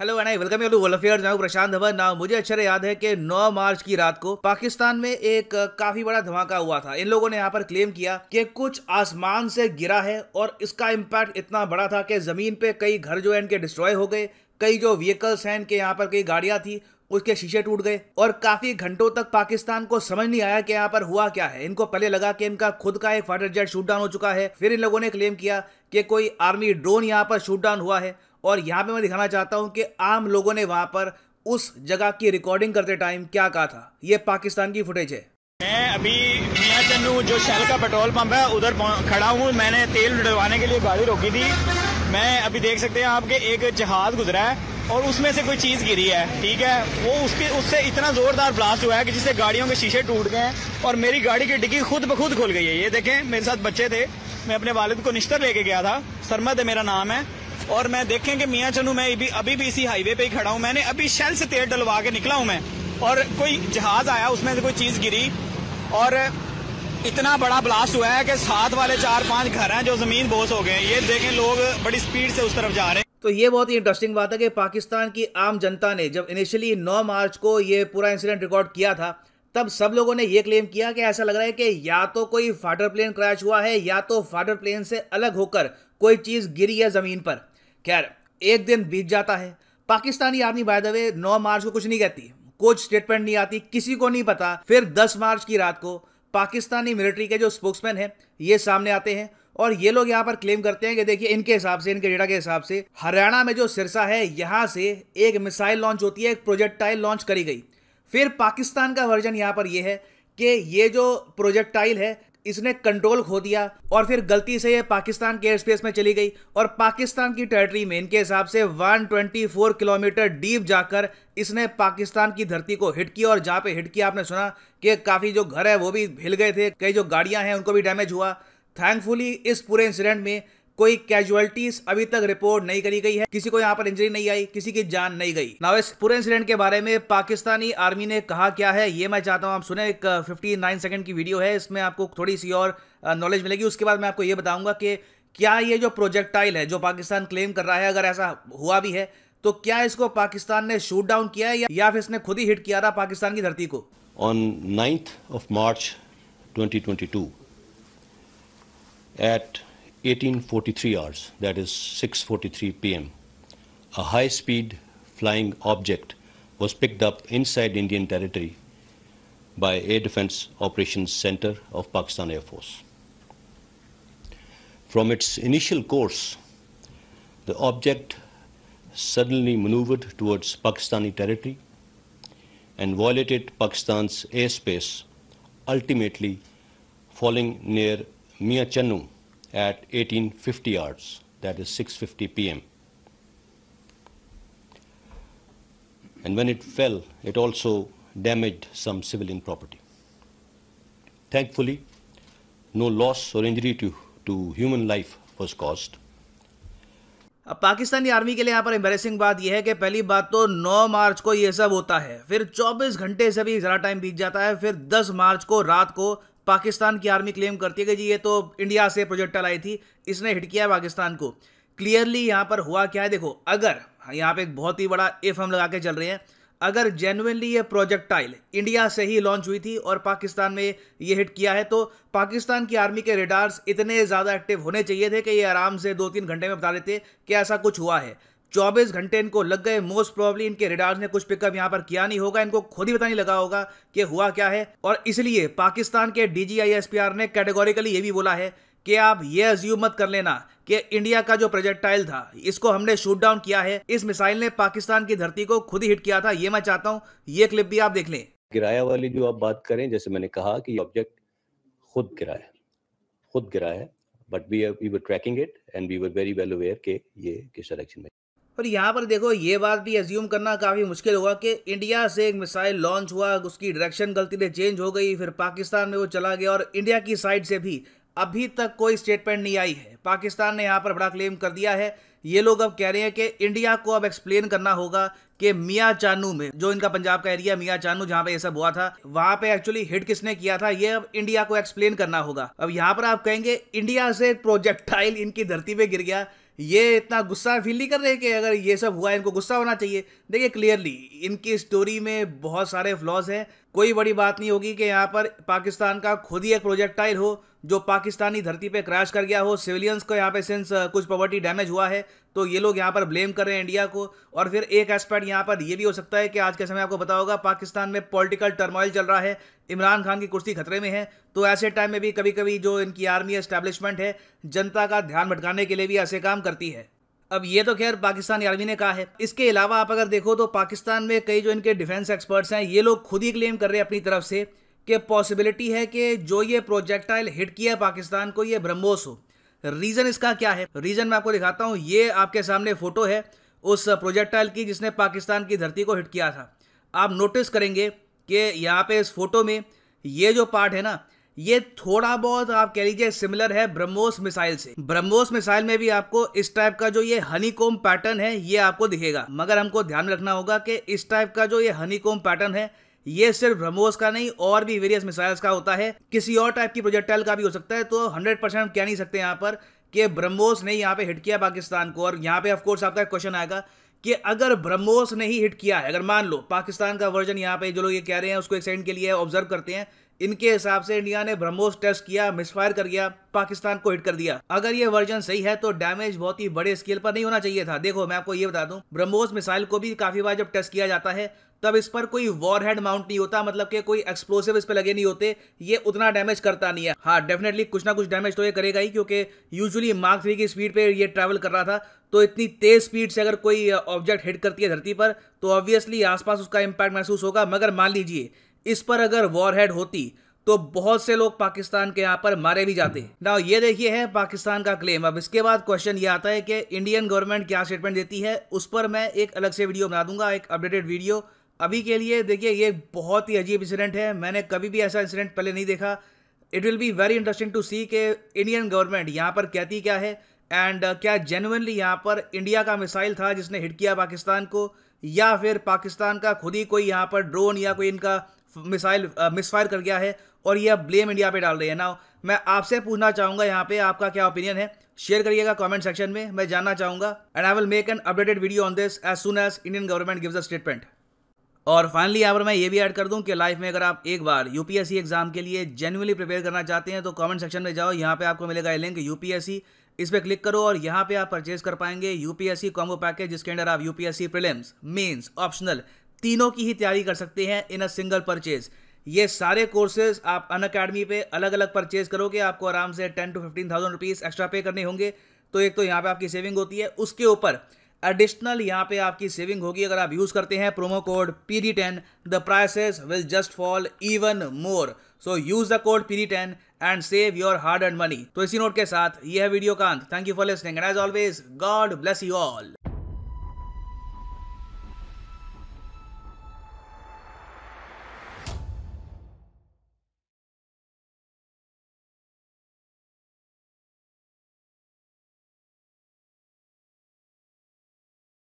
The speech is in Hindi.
Hello and I welcome you to world affair Prashant Dhawan नाम मुझे अच्छे याद है कि 9 मार्च की रात को पाकिस्तान में एक काफी बड़ा धमाका हुआ था इन लोगों ने यहाँ पर क्लेम किया कि कुछ आसमान से गिरा है और इसका इम्पैक्ट इतना बड़ा था कि जमीन पे कई घर जो है इनके डिस्ट्रॉय हो गए कई जो व्हीकल्स हैं इनके यहाँ पर कई गाड़ियाँ थी उसके शीशे टूट गए और काफी घंटों तक पाकिस्तान को समझ नहीं आया कि यहाँ पर हुआ क्या है इनको पहले लगा कि इनका खुद का एक फाइटर जेट शूट डाउन हो चुका है फिर इन लोगों ने क्लेम किया कि कोई आर्मी ड्रोन यहाँ पर शूट डाउन हुआ है और यहाँ पे मैं दिखाना चाहता हूँ कि आम लोगों ने वहाँ पर उस जगह की रिकॉर्डिंग करते टाइम क्या कहा था ये पाकिस्तान की फुटेज है मैं अभी मियाँ चन्नू जो शैल का पेट्रोल पंप है उधर खड़ा हूँ मैंने तेल डलवाने के लिए गाड़ी रोकी थी मैं अभी देख सकते हैं आपके एक जहाज गुजरा है और उसमें से कोई चीज गिरी है ठीक है वो उसके उससे इतना जोरदार ब्लास्ट हुआ है कि जिससे गाड़ियों के शीशे टूट गए हैं और मेरी गाड़ी की डिग्गी खुद ब खुद खुल गई है ये देखें मेरे साथ बच्चे थे मैं अपने वालिद को निश्तर लेके गया था सरमद है मेरा नाम है और मैं देखें कि मियाँ चनू मैं अभी भी इसी हाईवे पे ही खड़ा हूँ मैंने अभी शेल से तेल डलवा के निकला हूँ मैं और कोई जहाज आया उसमें से कोई चीज गिरी और इतना बड़ा ब्लास्ट हुआ है कि साथ वाले चार पांच घर हैं जो जमीन बोस हो गए ये देखें लोग बड़ी स्पीड से उस तरफ जा रहे हैं तो ये बहुत ही इंटरेस्टिंग बात है कि पाकिस्तान की आम जनता ने जब इनिशियली 9 मार्च को ये पूरा इंसिडेंट रिकॉर्ड किया था तब सब लोगों ने ये क्लेम किया कि ऐसा लग रहा है कि या तो कोई फाटर प्लेन क्रैश हुआ है या तो फाटर प्लेन से अलग होकर कोई चीज़ गिरी है ज़मीन पर खैर एक दिन बीत जाता है Pakistani army by the way नौ मार्च को कुछ नहीं कहती कोई स्टेटमेंट नहीं आती किसी को नहीं पता फिर दस मार्च की रात को पाकिस्तानी मिलिट्री के जो स्पोक्समैन हैं ये सामने आते हैं और ये लोग यहाँ पर क्लेम करते हैं कि देखिए इनके हिसाब से इनके डेटा के हिसाब से हरियाणा में जो सिरसा है यहाँ से एक मिसाइल लॉन्च होती है एक प्रोजेक्टाइल लॉन्च करी गई फिर पाकिस्तान का वर्जन यहाँ पर यह है कि ये जो प्रोजेक्टाइल है इसने कंट्रोल खो दिया और फिर गलती से ये पाकिस्तान के एयर स्पेस में चली गई और पाकिस्तान की टेरिटरी में इनके हिसाब से 124 किलोमीटर डीप जाकर इसने पाकिस्तान की धरती को हिट किया और जहाँ पे हिट किया आपने सुना कि काफ़ी जो घर है वो भी हिल गए थे कई जो गाड़ियाँ हैं उनको भी डैमेज हुआ थैंकफुली इस पूरे इंसिडेंट में कोई कैजुअलिटीज अभी तक रिपोर्ट नहीं करी गई है किसी को यहाँ पर इंजरी नहीं आई किसी की जान नहीं गई नाउ इस पूरे इंसिडेंट के बारे में पाकिस्तानी आर्मी ने कहा क्या है ये मैं चाहता हूँ आप सुने एक 59 सेकंड की वीडियो है इसमें आपको थोड़ी सी और नॉलेज मिलेगी उसके बाद मैं आपको ये बताऊंगा कि क्या ये जो प्रोजेक्टाइल है जो पाकिस्तान क्लेम कर रहा है अगर ऐसा हुआ भी है तो क्या इसको पाकिस्तान ने शूट डाउन किया है या फिर इसने खुद ही हिट किया था पाकिस्तान की धरती को on ninth of March two eight 1843 hours, that is 6.43 p.m., a high-speed flying object was picked up inside Indian territory by Air Defense Operations Center of Pakistan Air Force. From its initial course, the object suddenly maneuvered towards Pakistani territory and violated Pakistan's airspace, ultimately falling near Mia Channu at 1850 hours, that is 6.50 p.m. And when it fell, it also damaged some civilian property. Thankfully, no loss or injury to, to human life was caused. अब पाकिस्तानी आर्मी के लिए यहाँ पर एम्बेसिंग बात यह है कि पहली बात तो 9 मार्च को ये सब होता है फिर 24 घंटे से भी ज़रा टाइम बीत जाता है फिर 10 मार्च को रात को पाकिस्तान की आर्मी क्लेम करती है कि जी ये तो इंडिया से प्रोजेक्टाइल आई थी इसने हिट किया पाकिस्तान को क्लियरली यहाँ पर हुआ क्या है देखो अगर हाँ, यहाँ पे एक बहुत ही बड़ा एफ हम लगा के चल रहे हैं अगर जेनुनली ये प्रोजेक्टाइल इंडिया से ही लॉन्च हुई थी और पाकिस्तान में ये हिट किया है तो पाकिस्तान की आर्मी के रेडार्स इतने ज़्यादा एक्टिव होने चाहिए थे कि ये आराम से दो तीन घंटे में बता देते कि ऐसा कुछ हुआ है 24 घंटे इनको लग गए मोस्ट प्रॉब्ली इनके रिडार्स ने कुछ पिकअप यहाँ पर किया नहीं होगा इनको खुद ही पता नहीं लगा होगा कि हुआ क्या है और इसलिए पाकिस्तान के डीजीआईएसपीआर ने कैटेगोरिकली ये भी बोला है कि आप ये अज्यूम मत कर लेना कि इंडिया का जो प्रोजेक्टाइल था इसको हमने शूट डाउन किया है इस मिसाइल ने पाकिस्तान की धरती को खुद ही हिट किया था ये मैं चाहता हूँ ये क्लिप भी आप देख लें गिराया वाली जो आप बात करें जैसे मैंने कहा कि ऑब्जेक्ट खुद गिराया खुद गिराया but we we were tracking it and we were very well aware के ये किस डायरेक्शन में और यहाँ पर देखो ये बात भी एज्यूम करना काफ़ी मुश्किल होगा कि इंडिया से एक मिसाइल लॉन्च हुआ उसकी डायरेक्शन गलती से चेंज हो गई फिर पाकिस्तान में वो चला गया और इंडिया की साइड से भी अभी तक कोई स्टेटमेंट नहीं आई है पाकिस्तान ने यहाँ पर बड़ा क्लेम कर दिया है ये लोग अब कह रहे हैं कि इंडिया को अब एक्सप्लेन करना होगा कि मियाँ चानू में जो इनका पंजाब का एरिया मियाँ चानू जहाँ पे ये सब हुआ था वहाँ पे एक्चुअली हिट किसने किया था ये अब इंडिया को एक्सप्लेन करना होगा अब यहाँ पर आप कहेंगे इंडिया से प्रोजेक्टाइल इनकी धरती पर गिर गया ये इतना गुस्सा फील नहीं कर रहे कि अगर ये सब हुआ इनको गुस्सा होना चाहिए देखिए क्लियरली इनकी स्टोरी में बहुत सारे फ्लॉज हैं कोई बड़ी बात नहीं होगी कि यहाँ पर पाकिस्तान का खुद ही एक प्रोजेक्टाइल हो जो पाकिस्तानी धरती पे क्रैश कर गया हो सिविलियंस को यहाँ पे सिंस कुछ प्रॉपर्टी डैमेज हुआ है तो ये लोग यहाँ पर ब्लेम कर रहे हैं इंडिया को और फिर एक एस्पेक्ट यहाँ पर ये भी हो सकता है कि आज के समय आपको पता होगा पाकिस्तान में पॉलिटिकल टर्मोइल चल रहा है इमरान खान की कुर्सी खतरे में है तो ऐसे टाइम में भी कभी कभी जो इनकी आर्मी एस्टैब्लिशमेंट है जनता का ध्यान भटकाने के लिए भी ऐसे काम करती है अब ये तो खैर पाकिस्तानी आर्मी ने कहा है इसके अलावा आप अगर देखो तो पाकिस्तान में कई जो इनके डिफेंस एक्सपर्ट्स हैं ये लोग खुद ही क्लेम कर रहे हैं अपनी तरफ से कि पॉसिबिलिटी है कि जो ये प्रोजेक्टाइल हिट किया पाकिस्तान को ये ब्रह्मोस हो रीजन इसका क्या है रीजन मैं आपको दिखाता हूँ ये आपके सामने फोटो है उस प्रोजेक्टाइल की जिसने पाकिस्तान की धरती को हिट किया था आप नोटिस करेंगे कि यहाँ पे इस फोटो में ये जो पार्ट है ना ये थोड़ा बहुत आप कह लीजिए सिमिलर है ब्रह्मोस मिसाइल से ब्रह्मोस मिसाइल में भी आपको इस टाइप का जो ये हनीकोम पैटर्न है ये आपको दिखेगा मगर हमको ध्यान रखना होगा कि इस टाइप का जो ये हनीकोम पैटर्न है ये सिर्फ ब्रह्मोस का नहीं और भी वेरियस मिसाइल्स का होता है किसी और टाइप की प्रोजेक्टाइल का भी हो सकता है तो हंड्रेड परसेंट कह नहीं सकते यहाँ पर कि ब्रह्मोस ने यहाँ पे हिट किया पाकिस्तान को और यहाँ पे ऑफकोर्स आपका क्वेश्चन आएगा कि अगर ब्रह्मोस ने ही हिट किया है अगर मान लो पाकिस्तान का वर्जन यहाँ पे जो लोग ये कह रहे हैं उसको एक सेकंड के लिए ऑब्जर्व करते हैं इनके हिसाब से इंडिया ने ब्रह्मोस टेस्ट किया मिसफायर कर गया पाकिस्तान को हिट कर दिया अगर ये वर्जन सही है तो डैमेज बहुत ही बड़े स्केल पर नहीं होना चाहिए था देखो मैं आपको ये बता दूं ब्रह्मोस मिसाइल को भी काफी बार जब टेस्ट किया जाता है तब इस पर कोई वॉर हेड माउंट नहीं होता मतलब कि कोई एक्सप्लोसिव इस पर लगे नहीं होते ये उतना डैमेज करता नहीं है हाँ डेफिनेटली कुछ ना कुछ डैमेज तो ये करेगा ही क्योंकि यूजुअली मार्क थ्री की स्पीड पे ये ट्रैवल कर रहा था तो इतनी तेज स्पीड से अगर कोई ऑब्जेक्ट हिट करती है धरती पर तो ऑब्वियसली आसपास उसका इम्पैक्ट महसूस होगा मगर मान लीजिए इस पर अगर वॉर हेड होती तो बहुत से लोग पाकिस्तान के यहाँ पर मारे भी जाते हैं ना ये देखिए है पाकिस्तान का क्लेम अब इसके बाद क्वेश्चन ये आता है कि इंडियन गवर्नमेंट क्या स्टेटमेंट देती है उस पर मैं एक अलग से वीडियो बना दूंगा एक अपडेटेड वीडियो अभी के लिए देखिए ये बहुत ही अजीब इंसिडेंट है मैंने कभी भी ऐसा इंसिडेंट पहले नहीं देखा it will be very interesting to see के इंडियन गवर्नमेंट यहाँ पर कहती क्या है एंड uh, क्या जेनुअनली यहाँ पर इंडिया का मिसाइल था जिसने हिट किया पाकिस्तान को या फिर पाकिस्तान का खुद ही कोई यहाँ पर ड्रोन या कोई इनका मिसाइल मिसफायर uh, कर गया है और यह ब्लेम इंडिया पे डाल रही है ना मैं आपसे पूछना चाहूँगा यहाँ पे आपका क्या ओपिनियन है शेयर करिएगा कमेंट सेक्शन में मैं जानना चाहूँगा and I will make an updated video on this as soon as Indian government gives a statement और फाइनली यहाँ पर मैं ये भी ऐड कर दूं कि लाइफ में अगर आप एक बार यूपीएससी एग्जाम के लिए जेनुअली प्रिपेयर करना चाहते हैं तो कमेंट सेक्शन में जाओ यहाँ पे आपको मिलेगा लिंक यूपीएससी इस पर क्लिक करो और यहाँ पे आप परचेज कर पाएंगे यूपीएससी कॉम्बो पैकेज जिसके अंडर आप यूपीएससी प्रिलिम्स मेंस ऑप्शनल तीनों की ही तैयारी कर सकते हैं इन अ सिंगल परचेज ये सारे कोर्सेज आप अन अकेडमी पे अलग अलग परचेज करोगे आपको आराम से ten to fifteen thousand rupees extra pay करने होंगे तो एक तो यहाँ पे आपकी सेविंग होती है उसके ऊपर एडिशनल यहाँ पे आपकी सेविंग होगी अगर आप यूज़ करते हैं promo code P D ten the prices will just fall even more so use the code P D ten and save your hard earned money तो इसी नोट के साथ यह वीडियो का अंत thank you for listening and as always God bless you all